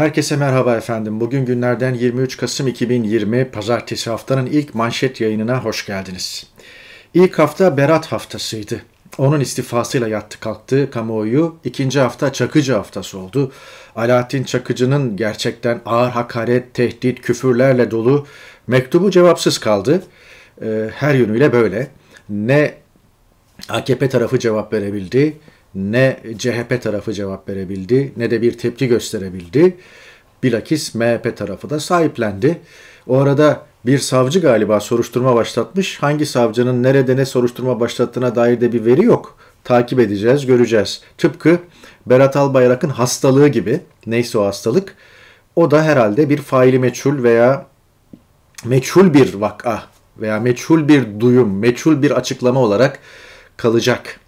Herkese merhaba efendim. Bugün günlerden 23 Kasım 2020 Pazartesi haftanın ilk manşet yayınına hoş geldiniz. İlk hafta Berat haftasıydı. Onun istifasıyla yattı kalktı kamuoyu. İkinci hafta Çakıcı haftası oldu. Alaaddin Çakıcı'nın gerçekten ağır hakaret, tehdit, küfürlerle dolu mektubu cevapsız kaldı. Ee, her yönüyle böyle. Ne AKP tarafı cevap verebildi ne CHP tarafı cevap verebildi ne de bir tepki gösterebildi. Bilakis MHP tarafı da sahiplendi. O arada bir savcı galiba soruşturma başlatmış. Hangi savcının nerede ne soruşturma başlattığına dair de bir veri yok. Takip edeceğiz, göreceğiz. Tıpkı Berat Albayrak'ın hastalığı gibi. Neyse o hastalık. O da herhalde bir faili meçhul veya meçhul bir vaka veya meçhul bir duyum, meçhul bir açıklama olarak kalacak.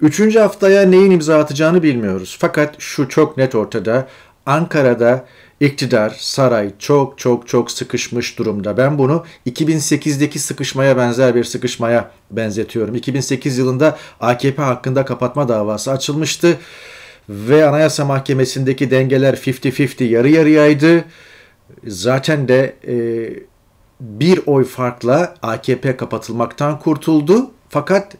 Üçüncü haftaya neyin imza atacağını bilmiyoruz. Fakat şu çok net ortada. Ankara'da iktidar, saray çok çok çok sıkışmış durumda. Ben bunu 2008'deki sıkışmaya benzer bir sıkışmaya benzetiyorum. 2008 yılında AKP hakkında kapatma davası açılmıştı ve Anayasa Mahkemesi'ndeki dengeler 50-50 yarı yarıyaydı. Zaten de e, bir oy farkla AKP kapatılmaktan kurtuldu. Fakat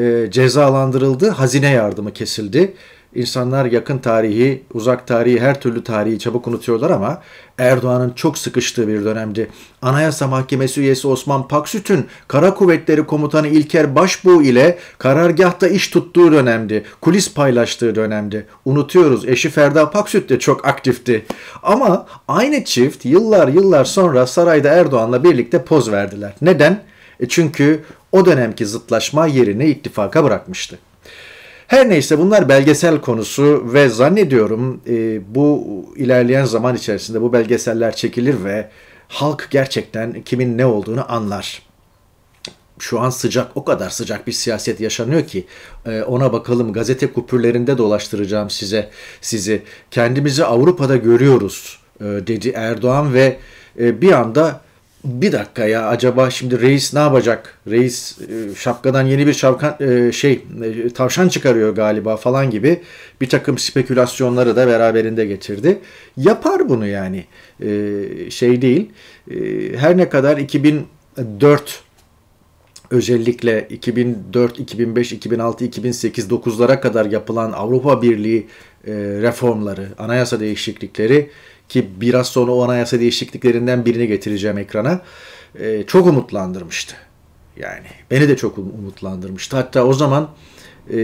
e, cezalandırıldı, hazine yardımı kesildi. İnsanlar yakın tarihi, uzak tarihi, her türlü tarihi çabuk unutuyorlar ama Erdoğan'ın çok sıkıştığı bir dönemdi. Anayasa Mahkemesi üyesi Osman Paksüt'ün Kara Kuvvetleri Komutanı İlker Başbuğ ile karargahta iş tuttuğu dönemdi. Kulis paylaştığı dönemdi. Unutuyoruz eşi Ferda Paksüt de çok aktifti. Ama aynı çift yıllar yıllar sonra sarayda Erdoğan'la birlikte poz verdiler. Neden? E çünkü o dönemki zıtlaşma yerine ittifaka bırakmıştı. Her neyse bunlar belgesel konusu ve zannediyorum e, bu ilerleyen zaman içerisinde bu belgeseller çekilir ve halk gerçekten kimin ne olduğunu anlar. Şu an sıcak o kadar sıcak bir siyaset yaşanıyor ki e, ona bakalım gazete kupürlerinde dolaştıracağım size sizi kendimizi Avrupa'da görüyoruz e, dedi Erdoğan ve e, bir anda bir dakika ya acaba şimdi reis ne yapacak? Reis e, şapkadan yeni bir şapkan e, şey e, tavşan çıkarıyor galiba falan gibi bir takım spekülasyonları da beraberinde getirdi. Yapar bunu yani şey değil. Her ne kadar 2004 özellikle 2004, 2005, 2006, 2008, 2009lara kadar yapılan Avrupa Birliği reformları, anayasa değişiklikleri ki biraz sonra o anayasa değişikliklerinden birini getireceğim ekrana e, çok umutlandırmıştı. Yani beni de çok um- umutlandırmıştı. Hatta o zaman e,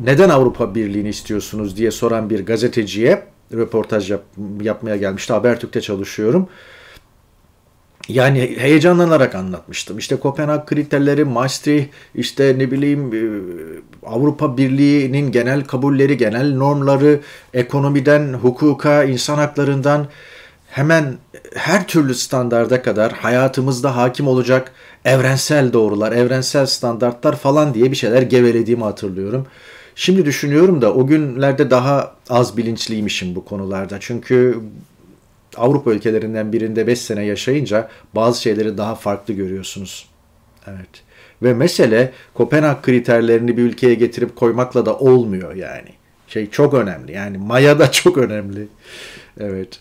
neden Avrupa Birliği'ni istiyorsunuz diye soran bir gazeteciye röportaj yap, yapmaya gelmişti. Habertürk'te çalışıyorum. Yani heyecanlanarak anlatmıştım. İşte Kopenhag kriterleri, Maastricht, işte ne bileyim e, Avrupa Birliği'nin genel kabulleri, genel normları, ekonomiden, hukuka, insan haklarından hemen her türlü standarda kadar hayatımızda hakim olacak evrensel doğrular, evrensel standartlar falan diye bir şeyler gevelediğimi hatırlıyorum. Şimdi düşünüyorum da o günlerde daha az bilinçliymişim bu konularda. Çünkü Avrupa ülkelerinden birinde 5 sene yaşayınca bazı şeyleri daha farklı görüyorsunuz. Evet. Ve mesele Kopenhag kriterlerini bir ülkeye getirip koymakla da olmuyor yani. Şey çok önemli. Yani Maya da çok önemli. Evet.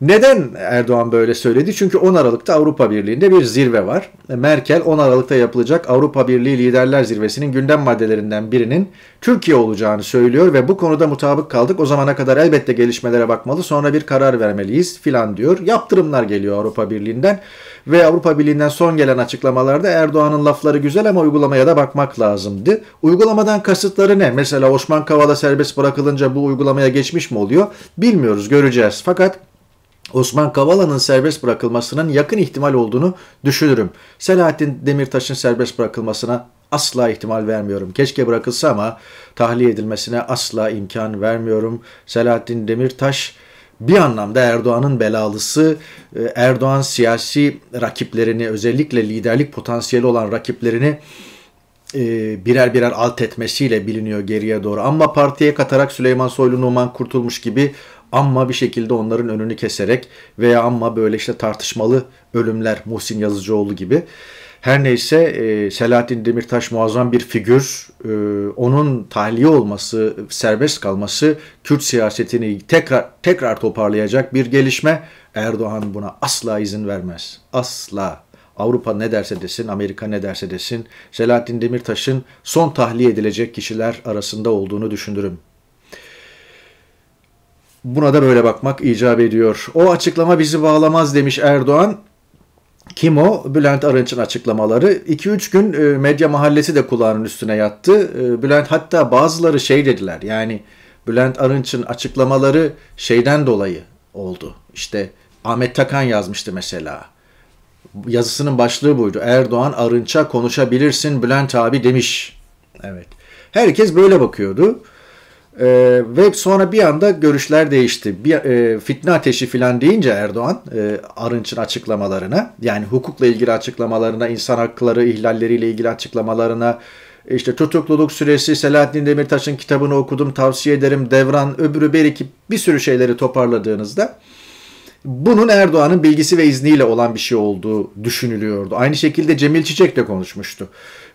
Neden Erdoğan böyle söyledi? Çünkü 10 Aralık'ta Avrupa Birliği'nde bir zirve var. Merkel 10 Aralık'ta yapılacak Avrupa Birliği Liderler Zirvesi'nin gündem maddelerinden birinin Türkiye olacağını söylüyor ve bu konuda mutabık kaldık. O zamana kadar elbette gelişmelere bakmalı sonra bir karar vermeliyiz filan diyor. Yaptırımlar geliyor Avrupa Birliği'nden ve Avrupa Birliği'nden son gelen açıklamalarda Erdoğan'ın lafları güzel ama uygulamaya da bakmak lazımdı. Uygulamadan kasıtları ne? Mesela Osman Kavala serbest bırakılınca bu uygulamaya geçmiş mi oluyor? Bilmiyoruz göreceğiz. Fakat Osman Kavala'nın serbest bırakılmasının yakın ihtimal olduğunu düşünürüm. Selahattin Demirtaş'ın serbest bırakılmasına asla ihtimal vermiyorum. Keşke bırakılsa ama tahliye edilmesine asla imkan vermiyorum. Selahattin Demirtaş bir anlamda Erdoğan'ın belalısı e, Erdoğan siyasi rakiplerini özellikle liderlik potansiyeli olan rakiplerini e, birer birer alt etmesiyle biliniyor geriye doğru. Ama partiye katarak Süleyman Soylu Numan Kurtulmuş gibi ama bir şekilde onların önünü keserek veya ama böyle işte tartışmalı ölümler Muhsin Yazıcıoğlu gibi. Her neyse e, Selahattin Demirtaş muazzam bir figür. E, onun tahliye olması, serbest kalması Kürt siyasetini tekrar tekrar toparlayacak bir gelişme. Erdoğan buna asla izin vermez. Asla. Avrupa ne derse desin, Amerika ne derse desin, Selahattin Demirtaş'ın son tahliye edilecek kişiler arasında olduğunu düşünürüm. Buna da böyle bakmak icap ediyor. O açıklama bizi bağlamaz demiş Erdoğan. Kim o? Bülent Arınç'ın açıklamaları. 2-3 gün e, medya mahallesi de kulağının üstüne yattı. E, Bülent hatta bazıları şey dediler yani Bülent Arınç'ın açıklamaları şeyden dolayı oldu. İşte Ahmet Takan yazmıştı mesela. Yazısının başlığı buydu. Erdoğan Arınç'a konuşabilirsin Bülent abi demiş. Evet. Herkes böyle bakıyordu. E, ve sonra bir anda görüşler değişti. Bir, e, fitne ateşi filan deyince Erdoğan e, Arınç'ın açıklamalarına yani hukukla ilgili açıklamalarına, insan hakları ihlalleriyle ilgili açıklamalarına işte tutukluluk süresi Selahattin Demirtaş'ın kitabını okudum tavsiye ederim devran öbürü beriki bir sürü şeyleri toparladığınızda bunun Erdoğan'ın bilgisi ve izniyle olan bir şey olduğu düşünülüyordu. Aynı şekilde Cemil Çiçek de konuşmuştu.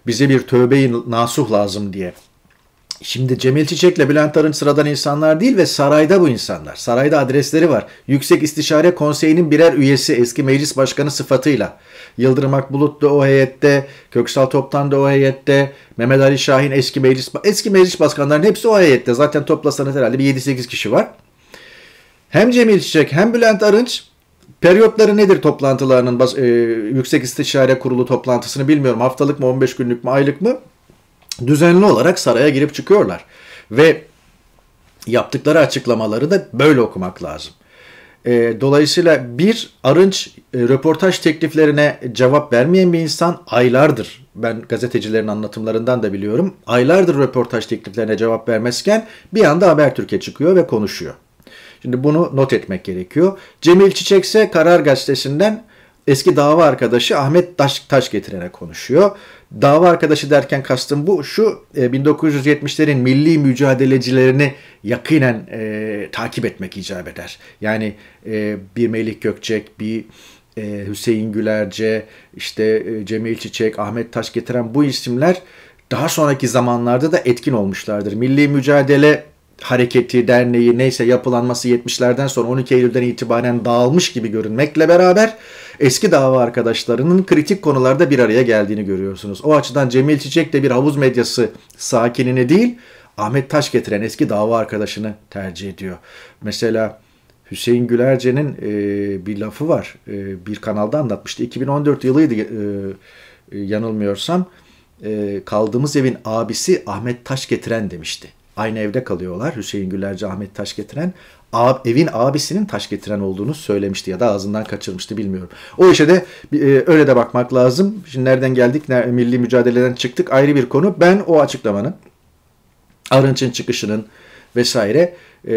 Bize bir tövbe-i nasuh lazım diye. Şimdi Cemil Çiçek'le Bülent Arınç sıradan insanlar değil ve sarayda bu insanlar. Sarayda adresleri var. Yüksek İstişare Konseyi'nin birer üyesi eski meclis başkanı sıfatıyla. Yıldırım Akbulut da o heyette, Köksal Toptan da o heyette, Mehmet Ali Şahin eski meclis, eski meclis başkanlarının hepsi o heyette. Zaten toplasanız herhalde bir 7-8 kişi var. Hem Cemil Çiçek hem Bülent Arınç Periyotları nedir toplantılarının e, Yüksek İstişare Kurulu toplantısını bilmiyorum. Haftalık mı 15 günlük mü aylık mı? düzenli olarak saraya girip çıkıyorlar. Ve yaptıkları açıklamaları da böyle okumak lazım. E, dolayısıyla bir Arınç e, röportaj tekliflerine cevap vermeyen bir insan aylardır ben gazetecilerin anlatımlarından da biliyorum. Aylardır röportaj tekliflerine cevap vermezken bir anda Habertürk'e çıkıyor ve konuşuyor. Şimdi bunu not etmek gerekiyor. Cemil Çiçek ise Karar Gazetesi'nden eski dava arkadaşı Ahmet Taş, Taş getirene konuşuyor. Dava arkadaşı derken kastım bu. Şu 1970'lerin e, milli mücadelecilerini yakinen e, takip etmek icap eder. Yani e, bir Melih Gökçek, bir e, Hüseyin Gülerce, işte e, Cemil Çiçek, Ahmet Taş getiren bu isimler daha sonraki zamanlarda da etkin olmuşlardır. Milli Mücadele Hareketi, Derneği neyse yapılanması 70'lerden sonra 12 Eylül'den itibaren dağılmış gibi görünmekle beraber eski dava arkadaşlarının kritik konularda bir araya geldiğini görüyorsunuz. O açıdan Cemil Çiçek de bir havuz medyası sakinini değil, Ahmet Taş getiren eski dava arkadaşını tercih ediyor. Mesela Hüseyin Gülerce'nin e, bir lafı var. E, bir kanalda anlatmıştı. 2014 yılıydı e, e, yanılmıyorsam. E, kaldığımız evin abisi Ahmet Taş getiren demişti. Aynı evde kalıyorlar Hüseyin Gülerce, Ahmet Taş getiren ab, evin abisinin taş getiren olduğunu söylemişti ya da ağzından kaçırmıştı bilmiyorum. O işe de e, öyle de bakmak lazım. Şimdi nereden geldik, ner, milli mücadeleden çıktık ayrı bir konu. Ben o açıklamanın, Arınç'ın çıkışının vesaire e,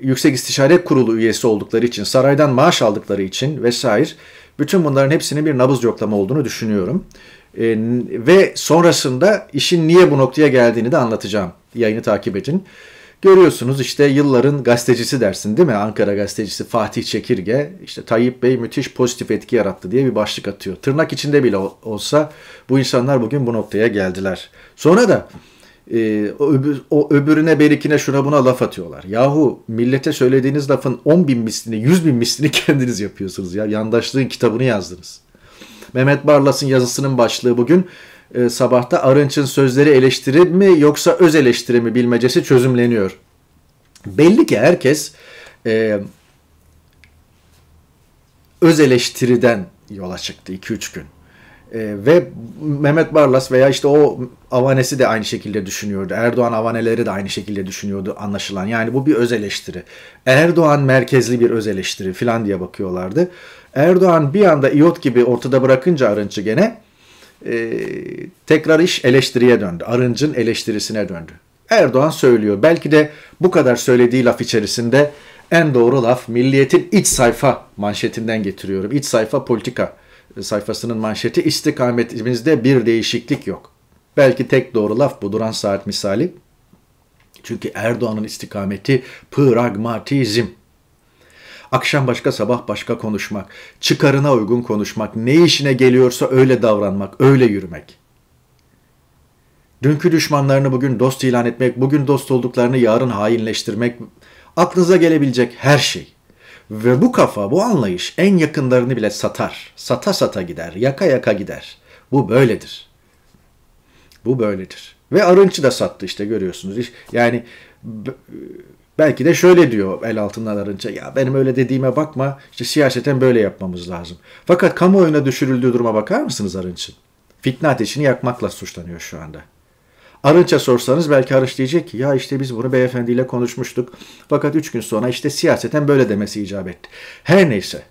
Yüksek İstişare Kurulu üyesi oldukları için, saraydan maaş aldıkları için vesaire bütün bunların hepsinin bir nabız yoklama olduğunu düşünüyorum. E, ve sonrasında işin niye bu noktaya geldiğini de anlatacağım. Yayını takip edin. Görüyorsunuz işte yılların gazetecisi dersin değil mi? Ankara gazetecisi Fatih Çekirge işte Tayyip Bey müthiş pozitif etki yarattı diye bir başlık atıyor. Tırnak içinde bile olsa bu insanlar bugün bu noktaya geldiler. Sonra da e, o, öbür, o öbürüne berikine şuna buna laf atıyorlar. Yahu millete söylediğiniz lafın 10 bin mislini 100 bin mislini kendiniz yapıyorsunuz ya. Yandaşlığın kitabını yazdınız. Mehmet Barlas'ın yazısının başlığı bugün e, sabahta Arınç'ın sözleri eleştiri mi yoksa öz eleştiri mi bilmecesi çözümleniyor. Belli ki herkes e, öz eleştiriden yola çıktı 2-3 gün. E, ve Mehmet Barlas veya işte o avanesi de aynı şekilde düşünüyordu. Erdoğan avaneleri de aynı şekilde düşünüyordu anlaşılan. Yani bu bir öz eleştiri. Erdoğan merkezli bir öz eleştiri falan diye bakıyorlardı. Erdoğan bir anda iot gibi ortada bırakınca Arınç'ı gene e, tekrar iş eleştiriye döndü. Arınç'ın eleştirisine döndü. Erdoğan söylüyor. Belki de bu kadar söylediği laf içerisinde en doğru laf milliyetin iç sayfa manşetinden getiriyorum. İç sayfa politika e, sayfasının manşeti istikametimizde bir değişiklik yok. Belki tek doğru laf bu duran saat misali. Çünkü Erdoğan'ın istikameti pragmatizm. Akşam başka sabah başka konuşmak, çıkarına uygun konuşmak, ne işine geliyorsa öyle davranmak, öyle yürümek. Dünkü düşmanlarını bugün dost ilan etmek, bugün dost olduklarını yarın hainleştirmek, aklınıza gelebilecek her şey. Ve bu kafa, bu anlayış en yakınlarını bile satar. Sata sata gider, yaka yaka gider. Bu böyledir. Bu böyledir. Ve Arınç'ı da sattı işte görüyorsunuz. Yani Belki de şöyle diyor el altından arınca ya benim öyle dediğime bakma işte siyaseten böyle yapmamız lazım. Fakat kamuoyuna düşürüldüğü duruma bakar mısınız Arınç'ın? Fitne ateşini yakmakla suçlanıyor şu anda. Arınç'a sorsanız belki Arınç diyecek ki ya işte biz bunu beyefendiyle konuşmuştuk. Fakat üç gün sonra işte siyaseten böyle demesi icap etti. Her neyse.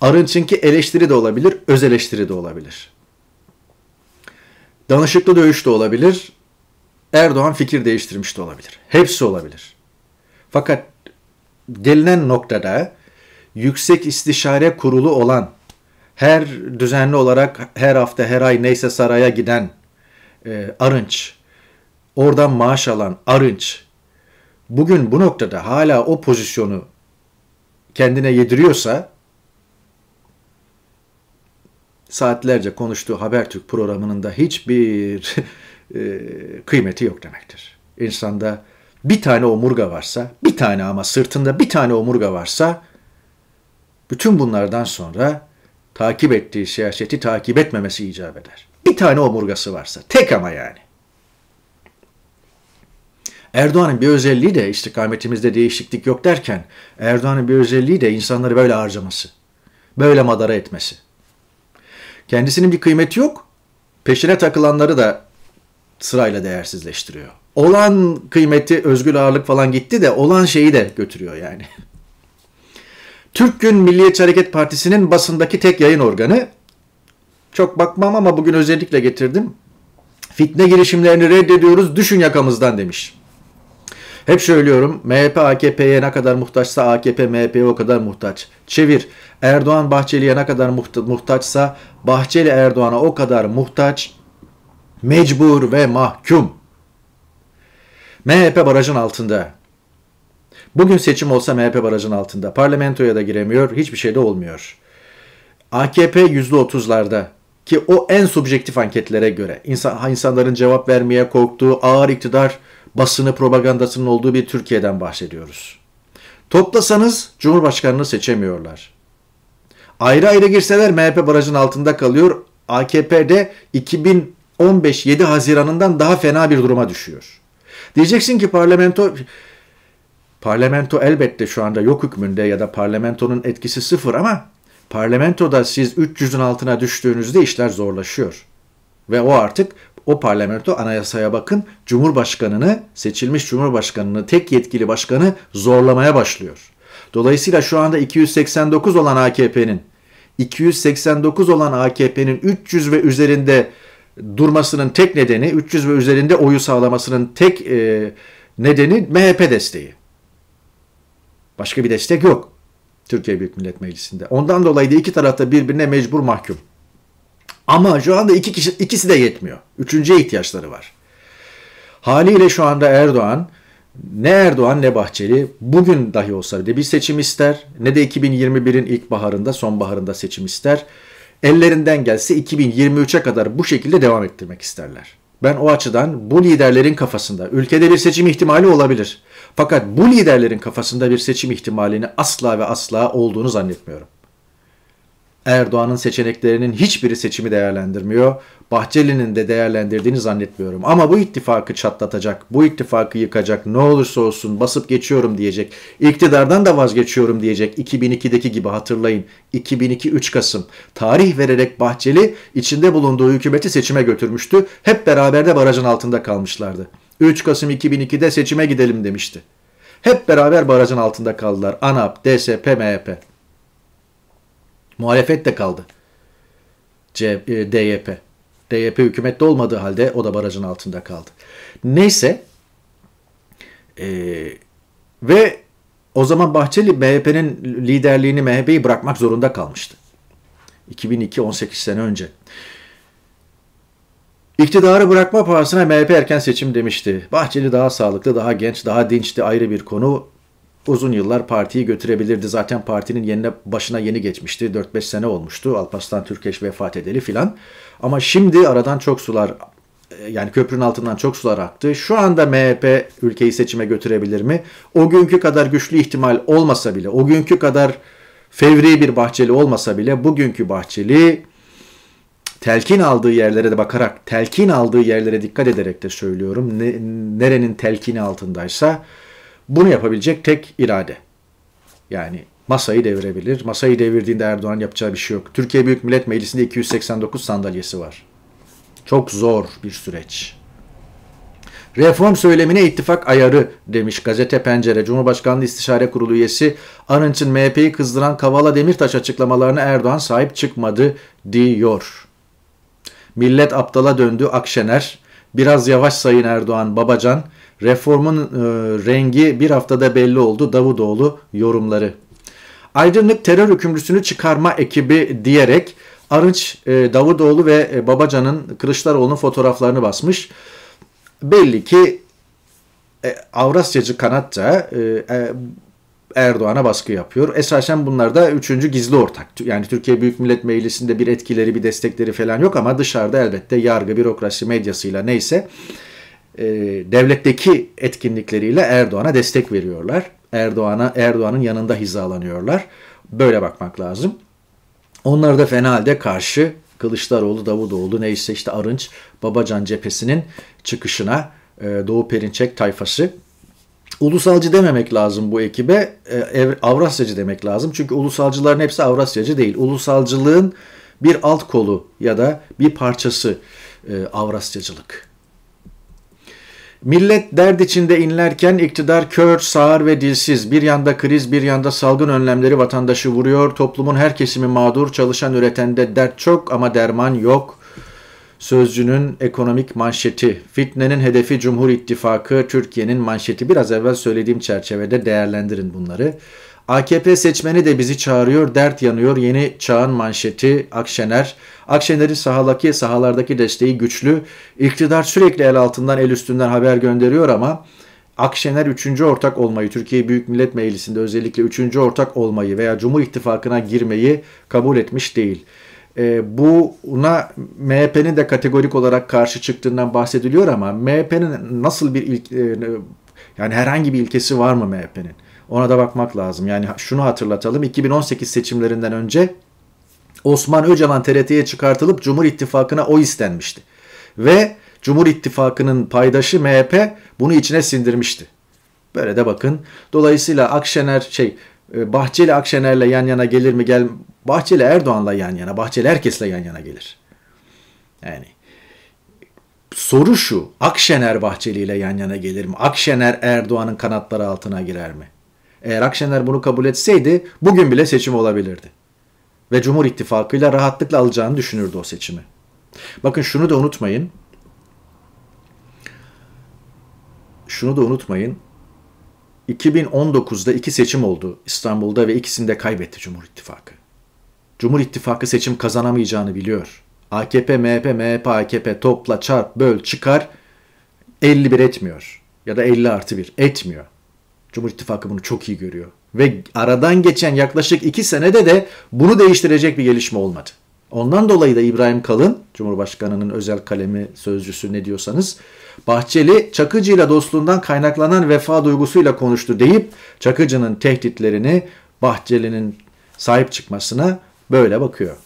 Arınç'ınki eleştiri de olabilir, öz eleştiri de olabilir. Danışıklı dövüş de olabilir. Erdoğan fikir değiştirmiş de olabilir. Hepsi olabilir. Fakat gelinen noktada Yüksek istişare Kurulu olan her düzenli olarak her hafta her ay neyse saraya giden e, Arınç, oradan maaş alan Arınç bugün bu noktada hala o pozisyonu kendine yediriyorsa saatlerce konuştuğu Habertürk programının da hiçbir e, kıymeti yok demektir. İnsanda bir tane omurga varsa, bir tane ama sırtında bir tane omurga varsa bütün bunlardan sonra takip ettiği siyaseti takip etmemesi icap eder. Bir tane omurgası varsa, tek ama yani. Erdoğan'ın bir özelliği de istikametimizde değişiklik yok derken Erdoğan'ın bir özelliği de insanları böyle harcaması. Böyle madara etmesi. Kendisinin bir kıymeti yok. Peşine takılanları da sırayla değersizleştiriyor olan kıymeti özgür ağırlık falan gitti de olan şeyi de götürüyor yani. Türk Gün Milliyetçi Hareket Partisi'nin basındaki tek yayın organı. Çok bakmam ama bugün özellikle getirdim. Fitne girişimlerini reddediyoruz düşün yakamızdan demiş. Hep söylüyorum MHP AKP'ye ne kadar muhtaçsa AKP MHP'ye o kadar muhtaç. Çevir Erdoğan Bahçeli'ye ne kadar muhtaçsa Bahçeli Erdoğan'a o kadar muhtaç, mecbur ve mahkum. MHP barajın altında. Bugün seçim olsa MHP barajın altında. Parlamentoya da giremiyor. Hiçbir şey de olmuyor. AKP %30'larda ki o en subjektif anketlere göre insan, insanların cevap vermeye korktuğu ağır iktidar basını propagandasının olduğu bir Türkiye'den bahsediyoruz. Toplasanız Cumhurbaşkanını seçemiyorlar. Ayrı ayrı girseler MHP barajın altında kalıyor. AKP'de 2015 7 Haziran'ından daha fena bir duruma düşüyor. Diyeceksin ki parlamento parlamento elbette şu anda yok hükmünde ya da parlamentonun etkisi sıfır ama parlamentoda siz 300'ün altına düştüğünüzde işler zorlaşıyor. Ve o artık o parlamento anayasaya bakın Cumhurbaşkanını, seçilmiş Cumhurbaşkanını, tek yetkili başkanı zorlamaya başlıyor. Dolayısıyla şu anda 289 olan AKP'nin 289 olan AKP'nin 300 ve üzerinde durmasının tek nedeni 300 ve üzerinde oyu sağlamasının tek e, nedeni MHP desteği. Başka bir destek yok Türkiye Büyük Millet Meclisi'nde. Ondan dolayı da iki tarafta birbirine mecbur mahkum. Ama şu anda iki kişi, ikisi de yetmiyor. Üçüncüye ihtiyaçları var. Haliyle şu anda Erdoğan ne Erdoğan ne Bahçeli bugün dahi olsa bir seçim ister ne de 2021'in ilk ilkbaharında sonbaharında seçim ister ellerinden gelse 2023'e kadar bu şekilde devam ettirmek isterler. Ben o açıdan bu liderlerin kafasında ülkede bir seçim ihtimali olabilir. Fakat bu liderlerin kafasında bir seçim ihtimalini asla ve asla olduğunu zannetmiyorum. Erdoğan'ın seçeneklerinin hiçbiri seçimi değerlendirmiyor. Bahçeli'nin de değerlendirdiğini zannetmiyorum. Ama bu ittifakı çatlatacak, bu ittifakı yıkacak, ne olursa olsun basıp geçiyorum diyecek, iktidardan da vazgeçiyorum diyecek 2002'deki gibi hatırlayın. 2002 3 Kasım. Tarih vererek Bahçeli içinde bulunduğu hükümeti seçime götürmüştü. Hep beraber de barajın altında kalmışlardı. 3 Kasım 2002'de seçime gidelim demişti. Hep beraber barajın altında kaldılar. ANAP, DSP, MHP. Muhalefet de kaldı. C, e, DYP. DYP hükümette olmadığı halde o da barajın altında kaldı. Neyse e, ve o zaman Bahçeli MHP'nin liderliğini MHP'yi bırakmak zorunda kalmıştı. 2002 18 sene önce. İktidarı bırakma pahasına MHP erken seçim demişti. Bahçeli daha sağlıklı, daha genç, daha dinçti ayrı bir konu uzun yıllar partiyi götürebilirdi. Zaten partinin yenine başına yeni geçmişti. 4-5 sene olmuştu. Alparslan Türkeş vefat edeli filan. Ama şimdi aradan çok sular e, yani köprünün altından çok sular aktı. Şu anda MHP ülkeyi seçime götürebilir mi? O günkü kadar güçlü ihtimal olmasa bile, o günkü kadar fevri bir Bahçeli olmasa bile bugünkü Bahçeli telkin aldığı yerlere de bakarak, telkin aldığı yerlere dikkat ederek de söylüyorum. Ne, nerenin telkini altındaysa bunu yapabilecek tek irade. Yani masayı devirebilir. Masayı devirdiğinde Erdoğan yapacağı bir şey yok. Türkiye Büyük Millet Meclisi'nde 289 sandalyesi var. Çok zor bir süreç. Reform söylemine ittifak ayarı demiş gazete Pencere. Cumhurbaşkanlığı İstişare Kurulu üyesi Arınç'ın MHP'yi kızdıran Kavala Demirtaş açıklamalarına Erdoğan sahip çıkmadı diyor. Millet aptala döndü Akşener. Biraz yavaş Sayın Erdoğan Babacan. Reformun e, rengi bir haftada belli oldu Davutoğlu yorumları. Aydınlık terör hükümlüsünü çıkarma ekibi diyerek Arınç, e, Davutoğlu ve e, Babacan'ın Kılıçdaroğlu'nun fotoğraflarını basmış. Belli ki e, Avrasyacı kanatça e, e, Erdoğan'a baskı yapıyor. Esasen bunlar da üçüncü gizli ortak. Yani Türkiye Büyük Millet Meclisi'nde bir etkileri, bir destekleri falan yok ama dışarıda elbette yargı, bürokrasi, medyasıyla neyse e, devletteki etkinlikleriyle Erdoğan'a destek veriyorlar. Erdoğan'a Erdoğan'ın yanında hizalanıyorlar. Böyle bakmak lazım. Onlar da fena halde karşı Kılıçdaroğlu, Davutoğlu neyse işte Arınç, Babacan cephesinin çıkışına e, Doğu Perinçek tayfası. Ulusalcı dememek lazım bu ekibe, e, Avrasyacı demek lazım. Çünkü ulusalcıların hepsi Avrasyacı değil. Ulusalcılığın bir alt kolu ya da bir parçası e, Avrasyacılık. Millet dert içinde inlerken iktidar kör, sağır ve dilsiz. Bir yanda kriz, bir yanda salgın önlemleri vatandaşı vuruyor. Toplumun her kesimi mağdur, çalışan üretende dert çok ama derman yok. Sözcünün ekonomik manşeti, fitnenin hedefi Cumhur İttifakı, Türkiye'nin manşeti. Biraz evvel söylediğim çerçevede değerlendirin bunları. AKP seçmeni de bizi çağırıyor, dert yanıyor. Yeni çağın manşeti Akşener. Akşener'in sahadaki, sahalardaki desteği güçlü. İktidar sürekli el altından, el üstünden haber gönderiyor ama Akşener 3. ortak olmayı, Türkiye Büyük Millet Meclisi'nde özellikle 3. ortak olmayı veya Cumhur İttifakı'na girmeyi kabul etmiş değil. E, buna MHP'nin de kategorik olarak karşı çıktığından bahsediliyor ama MHP'nin nasıl bir ilk, e, yani herhangi bir ilkesi var mı MHP'nin? Ona da bakmak lazım. Yani şunu hatırlatalım. 2018 seçimlerinden önce Osman Öcalan TRT'ye çıkartılıp Cumhur İttifakı'na oy istenmişti. Ve Cumhur İttifakı'nın paydaşı MHP bunu içine sindirmişti. Böyle de bakın. Dolayısıyla Akşener şey e, Bahçeli Akşener'le yan yana gelir mi gel Bahçeli Erdoğan'la yan yana, Bahçeli herkesle yan yana gelir. Yani soru şu. Akşener Bahçeli ile yan yana gelir mi? Akşener Erdoğan'ın kanatları altına girer mi? Eğer Akşener bunu kabul etseydi bugün bile seçim olabilirdi. Ve Cumhur İttifakı'yla rahatlıkla alacağını düşünürdü o seçimi. Bakın şunu da unutmayın. Şunu da unutmayın. 2019'da iki seçim oldu İstanbul'da ve ikisinde kaybetti Cumhur İttifakı. Cumhur İttifakı seçim kazanamayacağını biliyor. AKP, MHP, MHP, AKP topla, çarp, böl, çıkar 51 etmiyor. Ya da 50 artı 1 etmiyor. Cumhur İttifakı bunu çok iyi görüyor. Ve aradan geçen yaklaşık iki senede de bunu değiştirecek bir gelişme olmadı. Ondan dolayı da İbrahim Kalın, Cumhurbaşkanı'nın özel kalemi sözcüsü ne diyorsanız, Bahçeli Çakıcı'yla dostluğundan kaynaklanan vefa duygusuyla konuştu deyip Çakıcı'nın tehditlerini Bahçeli'nin sahip çıkmasına böyle bakıyor.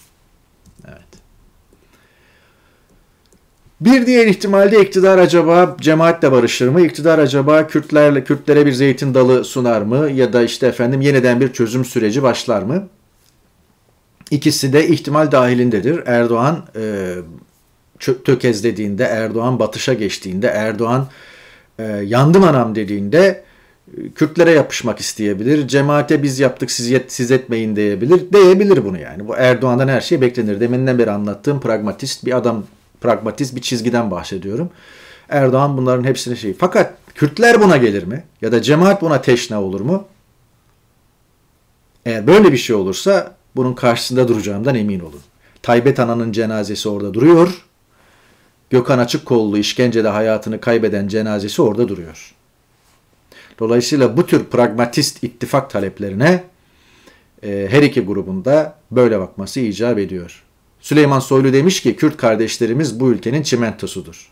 Bir diğer ihtimalde iktidar acaba cemaatle barışır mı? İktidar acaba Kürtlerle Kürtlere bir zeytin dalı sunar mı? Ya da işte efendim yeniden bir çözüm süreci başlar mı? İkisi de ihtimal dahilindedir. Erdoğan e, tökezlediğinde, Erdoğan batışa geçtiğinde, Erdoğan e, yandım anam dediğinde e, Kürtlere yapışmak isteyebilir. Cemaate biz yaptık siz, yet, siz etmeyin diyebilir. Diyebilir bunu yani. Bu Erdoğan'dan her şey beklenir. Deminden beri anlattığım pragmatist bir adam pragmatist bir çizgiden bahsediyorum. Erdoğan bunların hepsini şey. Fakat Kürtler buna gelir mi? Ya da cemaat buna teşne olur mu? Eğer böyle bir şey olursa bunun karşısında duracağımdan emin olun. Taybet Ana'nın cenazesi orada duruyor. Gökhan Açıkkollu işkencede hayatını kaybeden cenazesi orada duruyor. Dolayısıyla bu tür pragmatist ittifak taleplerine e, her iki grubun da böyle bakması icap ediyor. Süleyman Soylu demiş ki Kürt kardeşlerimiz bu ülkenin çimentosudur.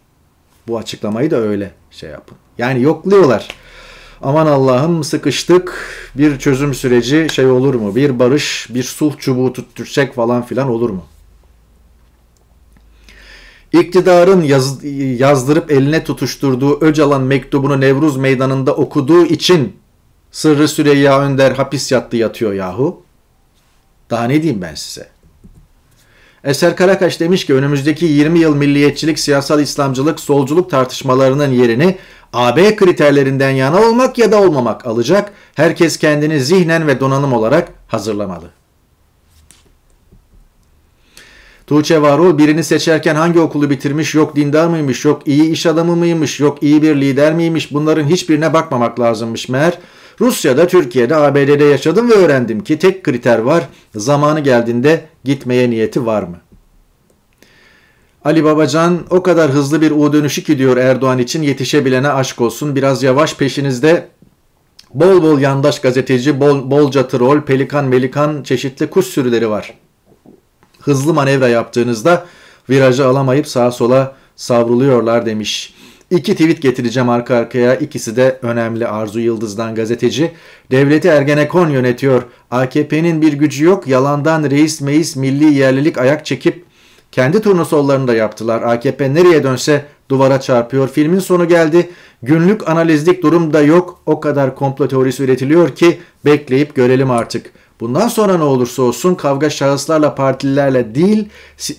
Bu açıklamayı da öyle şey yapın. Yani yokluyorlar. Aman Allah'ım sıkıştık. Bir çözüm süreci şey olur mu? Bir barış, bir sulh çubuğu tutturacak falan filan olur mu? İktidarın yaz, yazdırıp eline tutuşturduğu Öcalan mektubunu Nevruz meydanında okuduğu için Sırrı Süreyya Önder hapis yattı yatıyor yahu. Daha ne diyeyim ben size? Eser Karakaş demiş ki önümüzdeki 20 yıl milliyetçilik, siyasal İslamcılık, solculuk tartışmalarının yerini AB kriterlerinden yana olmak ya da olmamak alacak. Herkes kendini zihnen ve donanım olarak hazırlamalı. Tuğçe Varol birini seçerken hangi okulu bitirmiş, yok dindar mıymış, yok iyi iş adamı mıymış, yok iyi bir lider miymiş bunların hiçbirine bakmamak lazımmış meğer. Rusya'da, Türkiye'de, ABD'de yaşadım ve öğrendim ki tek kriter var. Zamanı geldiğinde gitmeye niyeti var mı? Ali Babacan o kadar hızlı bir U dönüşü ki diyor Erdoğan için yetişebilene aşk olsun. Biraz yavaş peşinizde bol bol yandaş gazeteci, bol, bolca troll, pelikan melikan çeşitli kuş sürüleri var. Hızlı manevra yaptığınızda virajı alamayıp sağa sola savruluyorlar demiş. İki tweet getireceğim arka arkaya. İkisi de önemli Arzu Yıldız'dan gazeteci. Devleti Ergenekon yönetiyor. AKP'nin bir gücü yok. Yalandan reis meis milli yerlilik ayak çekip kendi turnusollarını da yaptılar. AKP nereye dönse duvara çarpıyor. Filmin sonu geldi. Günlük analizlik durum da yok. O kadar komplo teorisi üretiliyor ki bekleyip görelim artık. Bundan sonra ne olursa olsun kavga şahıslarla partilerle değil,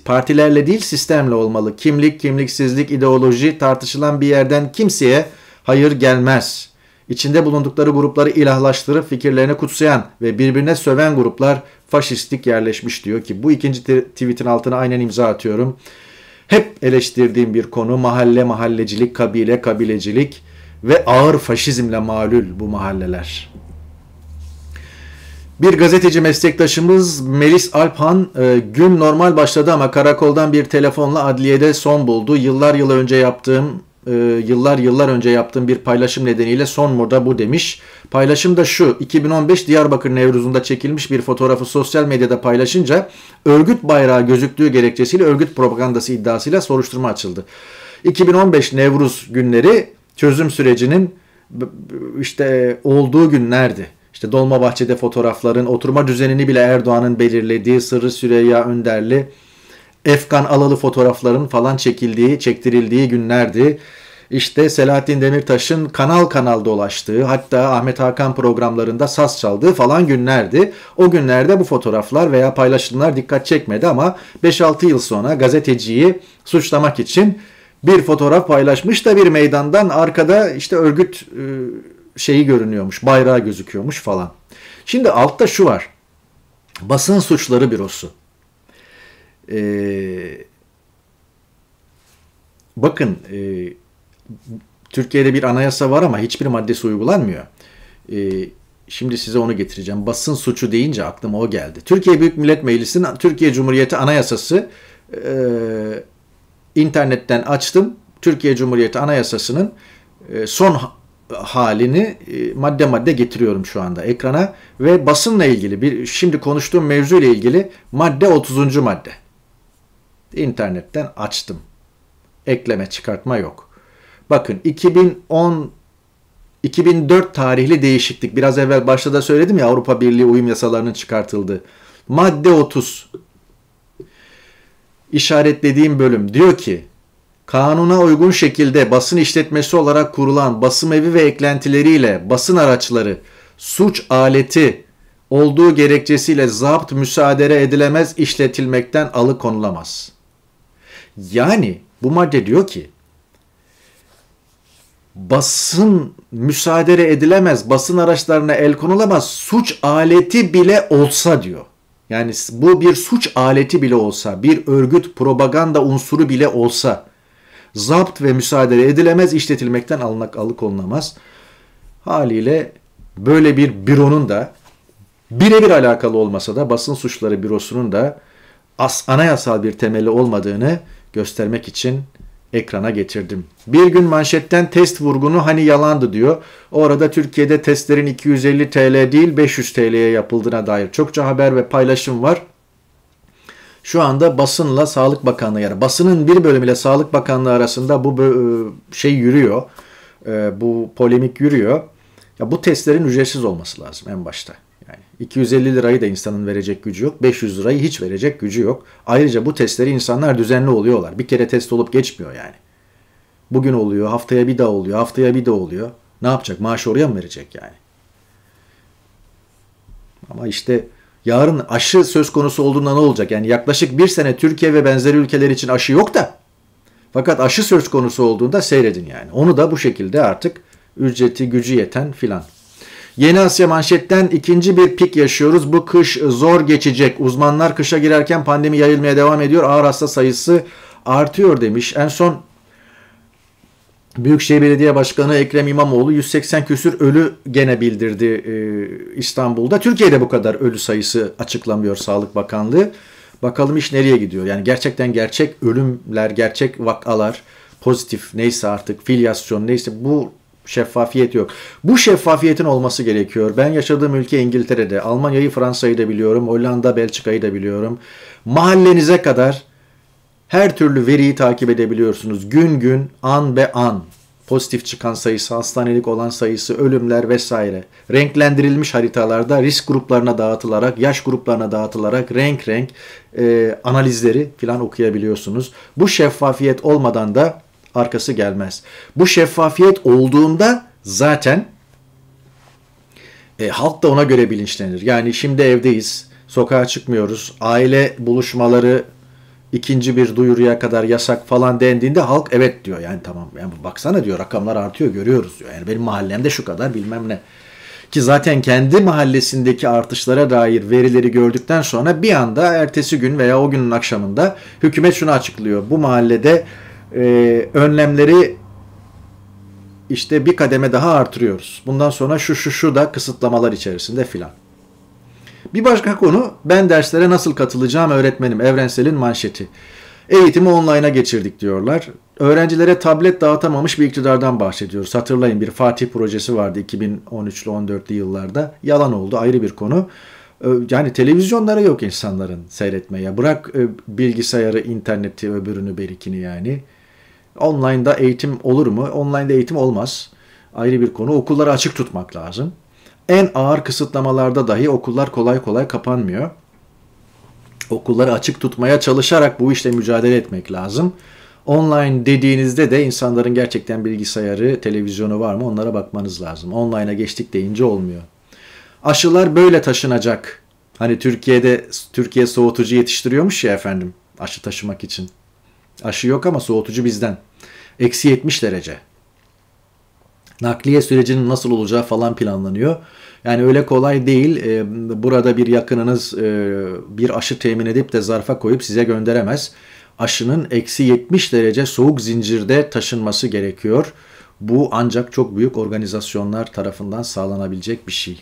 partilerle değil sistemle olmalı. Kimlik, kimliksizlik, ideoloji tartışılan bir yerden kimseye hayır gelmez. İçinde bulundukları grupları ilahlaştırıp fikirlerini kutsayan ve birbirine söven gruplar faşistlik yerleşmiş diyor ki bu ikinci tweetin altına aynen imza atıyorum. Hep eleştirdiğim bir konu mahalle mahallecilik, kabile kabilecilik ve ağır faşizmle malul bu mahalleler. Bir gazeteci meslektaşımız Melis Alphan e, gün normal başladı ama karakoldan bir telefonla adliyede son buldu. Yıllar yıl önce yaptığım e, yıllar yıllar önce yaptığım bir paylaşım nedeniyle son moda bu demiş. Paylaşım da şu 2015 Diyarbakır Nevruzu'nda çekilmiş bir fotoğrafı sosyal medyada paylaşınca örgüt bayrağı gözüktüğü gerekçesiyle örgüt propagandası iddiasıyla soruşturma açıldı. 2015 Nevruz günleri çözüm sürecinin işte olduğu günlerdi. İşte Dolmabahçe'de fotoğrafların, oturma düzenini bile Erdoğan'ın belirlediği, Sırrı Süreyya Önderli, Efkan Alalı fotoğrafların falan çekildiği, çektirildiği günlerdi. İşte Selahattin Demirtaş'ın kanal kanal dolaştığı, hatta Ahmet Hakan programlarında saz çaldığı falan günlerdi. O günlerde bu fotoğraflar veya paylaşımlar dikkat çekmedi ama 5-6 yıl sonra gazeteciyi suçlamak için bir fotoğraf paylaşmış da bir meydandan arkada işte örgüt ıı, şeyi görünüyormuş, bayrağı gözüküyormuş falan. Şimdi altta şu var. Basın Suçları Bürosu. Ee, bakın e, Türkiye'de bir anayasa var ama hiçbir maddesi uygulanmıyor. Ee, şimdi size onu getireceğim. Basın suçu deyince aklıma o geldi. Türkiye Büyük Millet Meclisi'nin Türkiye Cumhuriyeti Anayasası e, internetten açtım. Türkiye Cumhuriyeti Anayasası'nın e, son halini e, madde madde getiriyorum şu anda ekrana ve basınla ilgili bir şimdi konuştuğum mevzu ile ilgili madde 30. madde. İnternetten açtım. Ekleme çıkartma yok. Bakın 2010 2004 tarihli değişiklik. Biraz evvel başta da söyledim ya Avrupa Birliği uyum yasalarının çıkartıldı Madde 30 işaretlediğim bölüm diyor ki kanuna uygun şekilde basın işletmesi olarak kurulan basım evi ve eklentileriyle basın araçları suç aleti olduğu gerekçesiyle zapt müsaade edilemez işletilmekten alıkonulamaz. Yani bu madde diyor ki basın müsaade edilemez, basın araçlarına el konulamaz, suç aleti bile olsa diyor. Yani bu bir suç aleti bile olsa, bir örgüt propaganda unsuru bile olsa zapt ve müsaade edilemez, işletilmekten alınak alıkonlamaz. Haliyle böyle bir büronun da birebir alakalı olmasa da basın suçları bürosunun da as anayasal bir temeli olmadığını göstermek için ekrana getirdim. Bir gün manşetten test vurgunu hani yalandı diyor. Orada Türkiye'de testlerin 250 TL değil 500 TL'ye yapıldığına dair çokça haber ve paylaşım var şu anda basınla Sağlık Bakanlığı yani basının bir bölümüyle Sağlık Bakanlığı arasında bu e, şey yürüyor. E, bu polemik yürüyor. Ya bu testlerin ücretsiz olması lazım en başta. Yani 250 lirayı da insanın verecek gücü yok. 500 lirayı hiç verecek gücü yok. Ayrıca bu testleri insanlar düzenli oluyorlar. Bir kere test olup geçmiyor yani. Bugün oluyor, haftaya bir daha oluyor, haftaya bir daha oluyor. Ne yapacak? Maaşı oraya mı verecek yani? Ama işte Yarın aşı söz konusu olduğunda ne olacak? Yani yaklaşık bir sene Türkiye ve benzeri ülkeler için aşı yok da fakat aşı söz konusu olduğunda seyredin yani. Onu da bu şekilde artık ücreti gücü yeten filan. Yeni Asya manşetten ikinci bir pik yaşıyoruz. Bu kış zor geçecek. Uzmanlar kışa girerken pandemi yayılmaya devam ediyor. Ağır hasta sayısı artıyor demiş. En son Büyükşehir Belediye Başkanı Ekrem İmamoğlu 180 küsür ölü gene bildirdi e, İstanbul'da. Türkiye'de bu kadar ölü sayısı açıklamıyor Sağlık Bakanlığı. Bakalım iş nereye gidiyor? Yani gerçekten gerçek ölümler, gerçek vakalar, pozitif neyse artık filyasyon neyse bu şeffafiyet yok. Bu şeffafiyetin olması gerekiyor. Ben yaşadığım ülke İngiltere'de, Almanya'yı, Fransa'yı da biliyorum, Hollanda, Belçika'yı da biliyorum. Mahallenize kadar her türlü veriyi takip edebiliyorsunuz. Gün gün, an be an. Pozitif çıkan sayısı, hastanelik olan sayısı, ölümler vesaire. Renklendirilmiş haritalarda risk gruplarına dağıtılarak, yaş gruplarına dağıtılarak renk renk e, analizleri filan okuyabiliyorsunuz. Bu şeffafiyet olmadan da arkası gelmez. Bu şeffafiyet olduğunda zaten e, halk da ona göre bilinçlenir. Yani şimdi evdeyiz, sokağa çıkmıyoruz, aile buluşmaları ikinci bir duyuruya kadar yasak falan dendiğinde halk evet diyor. Yani tamam yani baksana diyor rakamlar artıyor görüyoruz diyor. Yani benim mahallemde şu kadar bilmem ne. Ki zaten kendi mahallesindeki artışlara dair verileri gördükten sonra bir anda ertesi gün veya o günün akşamında hükümet şunu açıklıyor. Bu mahallede e, önlemleri işte bir kademe daha artırıyoruz. Bundan sonra şu şu şu da kısıtlamalar içerisinde filan. Bir başka konu ben derslere nasıl katılacağım öğretmenim Evrensel'in manşeti. Eğitimi online'a geçirdik diyorlar. Öğrencilere tablet dağıtamamış bir iktidardan bahsediyoruz. Hatırlayın bir Fatih projesi vardı 2013'lü 14'lü yıllarda. Yalan oldu ayrı bir konu. Yani televizyonlara yok insanların seyretmeye. Bırak bilgisayarı, interneti, öbürünü, berikini yani. Online'da eğitim olur mu? Online'da eğitim olmaz. Ayrı bir konu. Okulları açık tutmak lazım en ağır kısıtlamalarda dahi okullar kolay kolay kapanmıyor. Okulları açık tutmaya çalışarak bu işle mücadele etmek lazım. Online dediğinizde de insanların gerçekten bilgisayarı, televizyonu var mı onlara bakmanız lazım. Online'a geçtik deyince olmuyor. Aşılar böyle taşınacak. Hani Türkiye'de Türkiye soğutucu yetiştiriyormuş ya efendim aşı taşımak için. Aşı yok ama soğutucu bizden. Eksi 70 derece nakliye sürecinin nasıl olacağı falan planlanıyor. Yani öyle kolay değil. Ee, burada bir yakınınız e, bir aşı temin edip de zarfa koyup size gönderemez. Aşının eksi 70 derece soğuk zincirde taşınması gerekiyor. Bu ancak çok büyük organizasyonlar tarafından sağlanabilecek bir şey.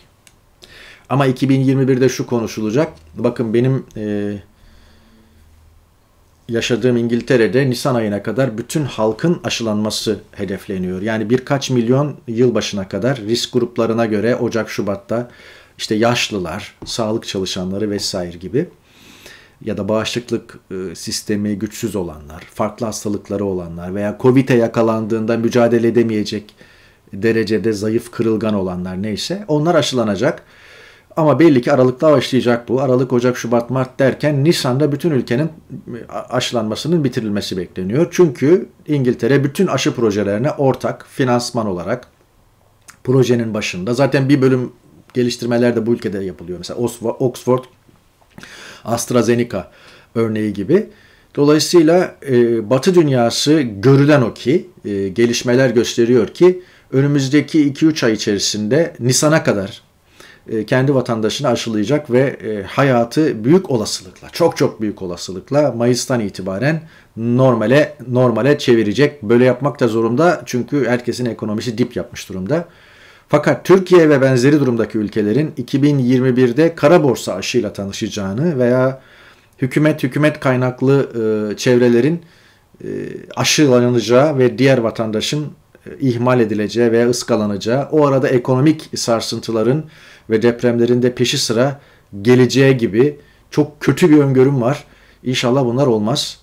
Ama 2021'de şu konuşulacak. Bakın benim e, yaşadığım İngiltere'de Nisan ayına kadar bütün halkın aşılanması hedefleniyor. Yani birkaç milyon yılbaşına kadar risk gruplarına göre Ocak, Şubat'ta işte yaşlılar, sağlık çalışanları vesaire gibi ya da bağışıklık e, sistemi güçsüz olanlar, farklı hastalıkları olanlar veya Covid'e yakalandığında mücadele edemeyecek derecede zayıf kırılgan olanlar neyse onlar aşılanacak ama belli ki Aralık'ta başlayacak bu. Aralık, Ocak, Şubat, Mart derken Nisan'da bütün ülkenin aşılanmasının bitirilmesi bekleniyor. Çünkü İngiltere bütün aşı projelerine ortak finansman olarak projenin başında. Zaten bir bölüm geliştirmeler de bu ülkede yapılıyor. Mesela Oxford, AstraZeneca örneği gibi. Dolayısıyla e, Batı dünyası görülen o ki e, gelişmeler gösteriyor ki önümüzdeki 2-3 ay içerisinde Nisan'a kadar e, kendi vatandaşını aşılayacak ve e, hayatı büyük olasılıkla, çok çok büyük olasılıkla Mayıs'tan itibaren normale normale çevirecek. Böyle yapmak da zorunda çünkü herkesin ekonomisi dip yapmış durumda. Fakat Türkiye ve benzeri durumdaki ülkelerin 2021'de kara borsa aşıyla tanışacağını veya hükümet hükümet kaynaklı e, çevrelerin e, aşılanacağı ve diğer vatandaşın ihmal edileceği veya ıskalanacağı, o arada ekonomik sarsıntıların ve depremlerinde peşi sıra geleceği gibi çok kötü bir öngörüm var. İnşallah bunlar olmaz.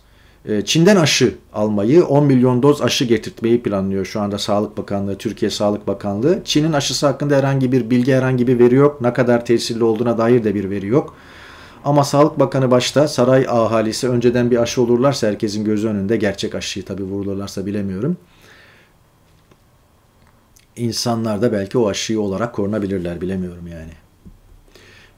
Ee, Çin'den aşı almayı, 10 milyon doz aşı getirtmeyi planlıyor şu anda Sağlık Bakanlığı, Türkiye Sağlık Bakanlığı. Çin'in aşısı hakkında herhangi bir bilgi, herhangi bir veri yok. Ne kadar tesirli olduğuna dair de bir veri yok. Ama Sağlık Bakanı başta saray ahalisi önceden bir aşı olurlarsa herkesin gözü önünde gerçek aşıyı tabii vurulurlarsa bilemiyorum insanlar da belki o aşıyı olarak korunabilirler bilemiyorum yani.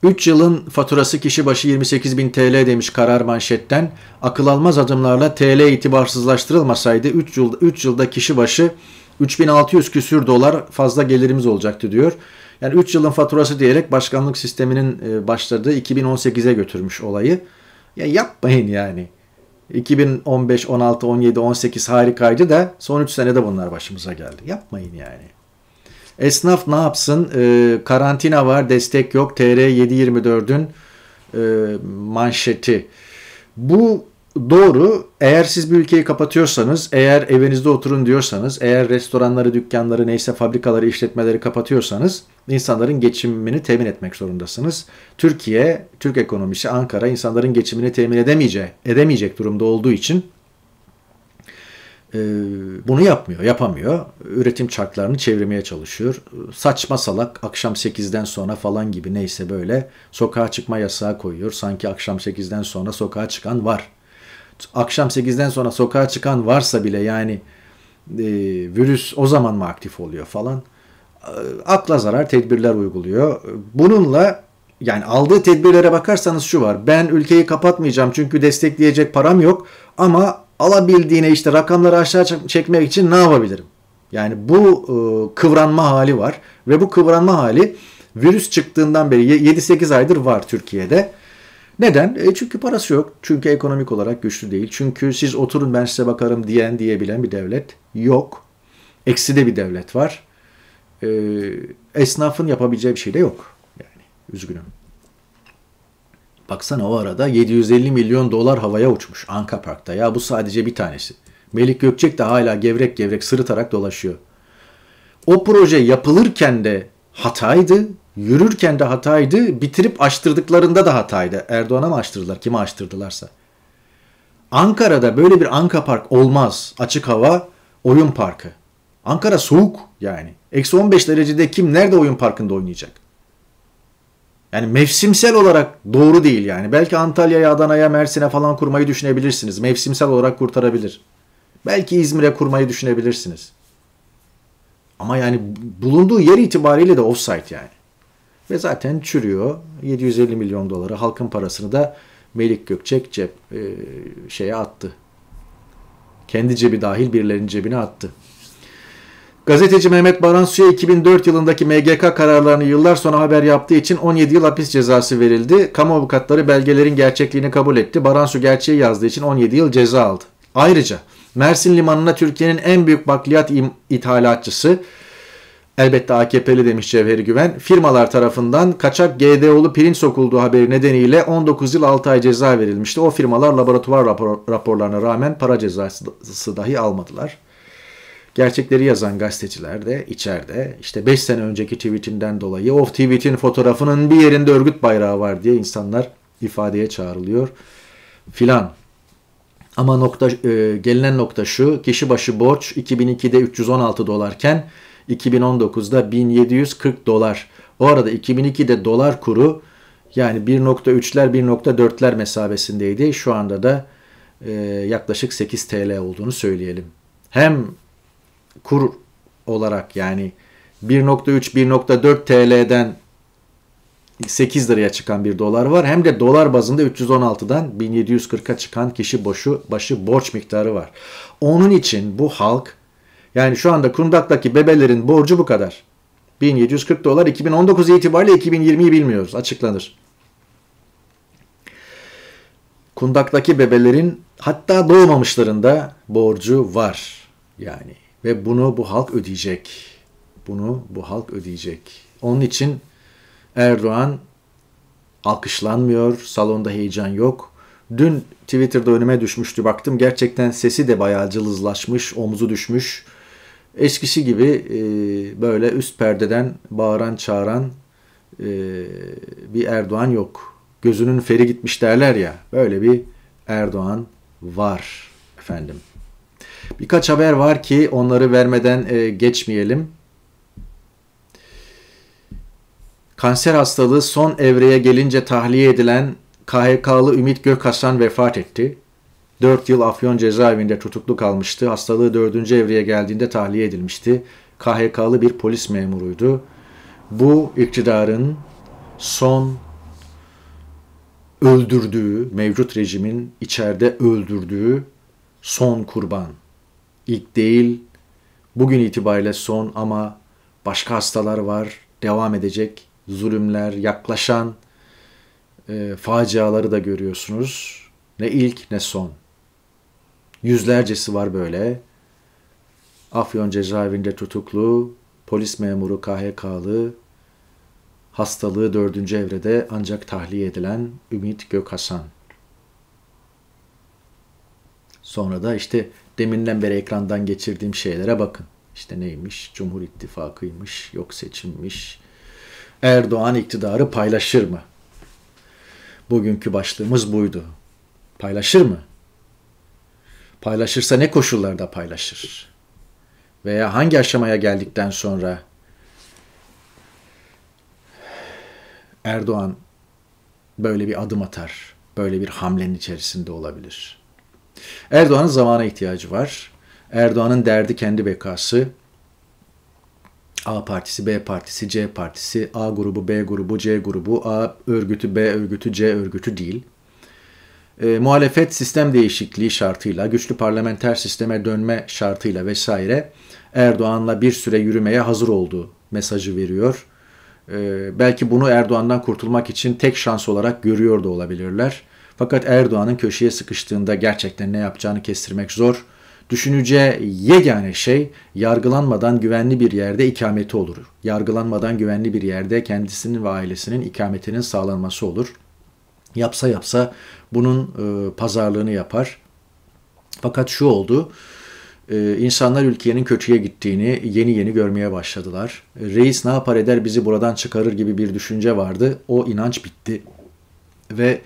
3 yılın faturası kişi başı 28 bin TL demiş karar manşetten. Akıl almaz adımlarla TL itibarsızlaştırılmasaydı 3 yılda, 3 yılda kişi başı 3600 küsür dolar fazla gelirimiz olacaktı diyor. Yani 3 yılın faturası diyerek başkanlık sisteminin e, başladığı 2018'e götürmüş olayı. Ya yapmayın yani. 2015, 16, 17, 18 harikaydı da son 3 senede bunlar başımıza geldi. Yapmayın yani. Esnaf ne yapsın? E, karantina var, destek yok. TR 724'ün e, manşeti. Bu doğru. Eğer siz bir ülkeyi kapatıyorsanız, eğer evinizde oturun diyorsanız, eğer restoranları, dükkanları, neyse fabrikaları, işletmeleri kapatıyorsanız insanların geçimini temin etmek zorundasınız. Türkiye, Türk ekonomisi, Ankara insanların geçimini temin edemeyecek, edemeyecek durumda olduğu için ee, bunu yapmıyor, yapamıyor. Üretim çarklarını çevirmeye çalışıyor. Saçma salak akşam 8'den sonra falan gibi neyse böyle sokağa çıkma yasağı koyuyor. Sanki akşam 8'den sonra sokağa çıkan var. Akşam 8'den sonra sokağa çıkan varsa bile yani e, virüs o zaman mı aktif oluyor falan. E, akla zarar tedbirler uyguluyor. Bununla yani aldığı tedbirlere bakarsanız şu var. Ben ülkeyi kapatmayacağım çünkü destekleyecek param yok ama alabildiğine işte rakamları aşağı çekmek için ne yapabilirim? Yani bu e, kıvranma hali var ve bu kıvranma hali virüs çıktığından beri 7-8 aydır var Türkiye'de. Neden? E çünkü parası yok. Çünkü ekonomik olarak güçlü değil. Çünkü siz oturun ben size bakarım diyen diyebilen bir devlet yok. Eksi de bir devlet var. E, esnafın yapabileceği bir şey de yok. Yani üzgünüm. Baksana o arada 750 milyon dolar havaya uçmuş Anka Park'ta. Ya bu sadece bir tanesi. Melik Gökçek de hala gevrek gevrek sırıtarak dolaşıyor. O proje yapılırken de hataydı, yürürken de hataydı, bitirip açtırdıklarında da hataydı. Erdoğan'a mı açtırdılar, kime açtırdılarsa. Ankara'da böyle bir Anka Park olmaz. Açık hava, oyun parkı. Ankara soğuk yani. Eksi 15 derecede kim nerede oyun parkında oynayacak? Yani mevsimsel olarak doğru değil yani. Belki Antalya'ya, Adana'ya, Mersin'e falan kurmayı düşünebilirsiniz. Mevsimsel olarak kurtarabilir. Belki İzmir'e kurmayı düşünebilirsiniz. Ama yani bulunduğu yer itibariyle de offsite yani. Ve zaten çürüyor. 750 milyon doları halkın parasını da Melik Gökçek cep e, şeye attı. Kendi cebi dahil birilerinin cebine attı. Gazeteci Mehmet Baran Baransu'ya 2004 yılındaki MGK kararlarını yıllar sonra haber yaptığı için 17 yıl hapis cezası verildi. Kamu avukatları belgelerin gerçekliğini kabul etti. Baran Su gerçeği yazdığı için 17 yıl ceza aldı. Ayrıca Mersin Limanı'na Türkiye'nin en büyük bakliyat ithalatçısı elbette AKP'li demiş Cevheri Güven firmalar tarafından kaçak GDO'lu pirinç sokulduğu haberi nedeniyle 19 yıl 6 ay ceza verilmişti. O firmalar laboratuvar rapor raporlarına rağmen para cezası dahi almadılar. Gerçekleri yazan gazeteciler de içeride işte 5 sene önceki tweetinden dolayı of tweetin fotoğrafının bir yerinde örgüt bayrağı var diye insanlar ifadeye çağrılıyor filan. Ama nokta e, gelinen nokta şu kişi başı borç 2002'de 316 dolarken 2019'da 1740 dolar. O arada 2002'de dolar kuru yani 1.3'ler 1.4'ler mesabesindeydi. Şu anda da e, yaklaşık 8 TL olduğunu söyleyelim. Hem kur olarak yani 1.3-1.4 TL'den 8 liraya çıkan bir dolar var. Hem de dolar bazında 316'dan 1740'a çıkan kişi boşu başı borç miktarı var. Onun için bu halk yani şu anda kundaktaki bebelerin borcu bu kadar. 1740 dolar 2019 itibariyle 2020'yi bilmiyoruz açıklanır. Kundaktaki bebelerin hatta doğmamışlarında borcu var. Yani ve bunu bu halk ödeyecek. Bunu bu halk ödeyecek. Onun için Erdoğan alkışlanmıyor, salonda heyecan yok. Dün Twitter'da önüme düşmüştü baktım. Gerçekten sesi de bayağı cılızlaşmış, omuzu düşmüş. Eskisi gibi e, böyle üst perdeden bağıran çağıran e, bir Erdoğan yok. Gözünün feri gitmiş derler ya. Böyle bir Erdoğan var efendim. Birkaç haber var ki onları vermeden e, geçmeyelim. Kanser hastalığı son evreye gelince tahliye edilen KHK'lı Ümit Gökhasan vefat etti. 4 yıl Afyon cezaevinde tutuklu kalmıştı. Hastalığı 4. evreye geldiğinde tahliye edilmişti. KHK'lı bir polis memuruydu. Bu iktidarın son öldürdüğü, mevcut rejimin içeride öldürdüğü son kurban ilk değil, bugün itibariyle son ama başka hastalar var, devam edecek zulümler, yaklaşan e, faciaları da görüyorsunuz. Ne ilk ne son. Yüzlercesi var böyle. Afyon cezaevinde tutuklu, polis memuru KHK'lı, hastalığı dördüncü evrede ancak tahliye edilen Ümit Gökhasan. Sonra da işte deminden beri ekrandan geçirdiğim şeylere bakın. İşte neymiş? Cumhur İttifakı'ymış, yok seçilmiş. Erdoğan iktidarı paylaşır mı? Bugünkü başlığımız buydu. Paylaşır mı? Paylaşırsa ne koşullarda paylaşır? Veya hangi aşamaya geldikten sonra Erdoğan böyle bir adım atar, böyle bir hamlenin içerisinde olabilir.'' Erdoğan'ın zamana ihtiyacı var. Erdoğan'ın derdi kendi bekası. A partisi, B partisi, C partisi, A grubu, B grubu, C grubu, A örgütü, B örgütü, C örgütü değil. E, muhalefet sistem değişikliği şartıyla, güçlü parlamenter sisteme dönme şartıyla vesaire Erdoğan'la bir süre yürümeye hazır olduğu mesajı veriyor. E, belki bunu Erdoğan'dan kurtulmak için tek şans olarak görüyor da olabilirler. Fakat Erdoğan'ın köşeye sıkıştığında gerçekten ne yapacağını kestirmek zor. Düşüneceği yegane şey yargılanmadan güvenli bir yerde ikameti olur. Yargılanmadan güvenli bir yerde kendisinin ve ailesinin ikametinin sağlanması olur. Yapsa yapsa bunun e, pazarlığını yapar. Fakat şu oldu. Ee, insanlar ülkenin kötüye gittiğini yeni yeni görmeye başladılar. Reis ne yapar eder bizi buradan çıkarır gibi bir düşünce vardı. O inanç bitti. Ve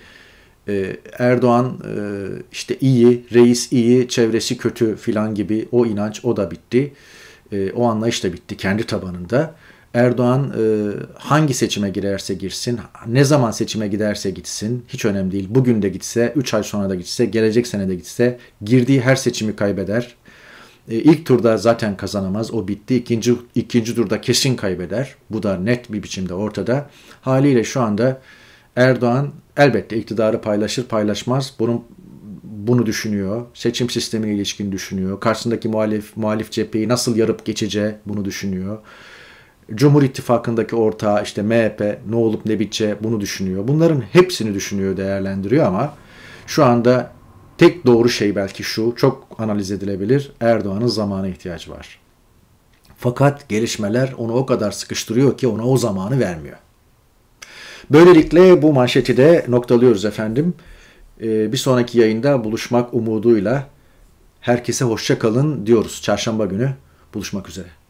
ee, Erdoğan e, işte iyi, reis iyi, çevresi kötü filan gibi o inanç o da bitti. Ee, o anlayış da bitti kendi tabanında. Erdoğan e, hangi seçime girerse girsin, ne zaman seçime giderse gitsin, hiç önemli değil. Bugün de gitse, 3 ay sonra da gitse, gelecek sene de gitse girdiği her seçimi kaybeder. E, ilk turda zaten kazanamaz, o bitti. İkinci, ikinci turda kesin kaybeder. Bu da net bir biçimde ortada. Haliyle şu anda Erdoğan elbette iktidarı paylaşır paylaşmaz bunun bunu düşünüyor. Seçim sistemine ilişkin düşünüyor. Karşısındaki muhalif, muhalif cepheyi nasıl yarıp geçeceği bunu düşünüyor. Cumhur İttifakı'ndaki ortağı işte MHP ne olup ne bitçe bunu düşünüyor. Bunların hepsini düşünüyor, değerlendiriyor ama şu anda tek doğru şey belki şu, çok analiz edilebilir. Erdoğan'ın zamana ihtiyacı var. Fakat gelişmeler onu o kadar sıkıştırıyor ki ona o zamanı vermiyor. Böylelikle bu manşeti de noktalıyoruz efendim. Ee, bir sonraki yayında buluşmak umuduyla herkese hoşça kalın diyoruz. Çarşamba günü buluşmak üzere.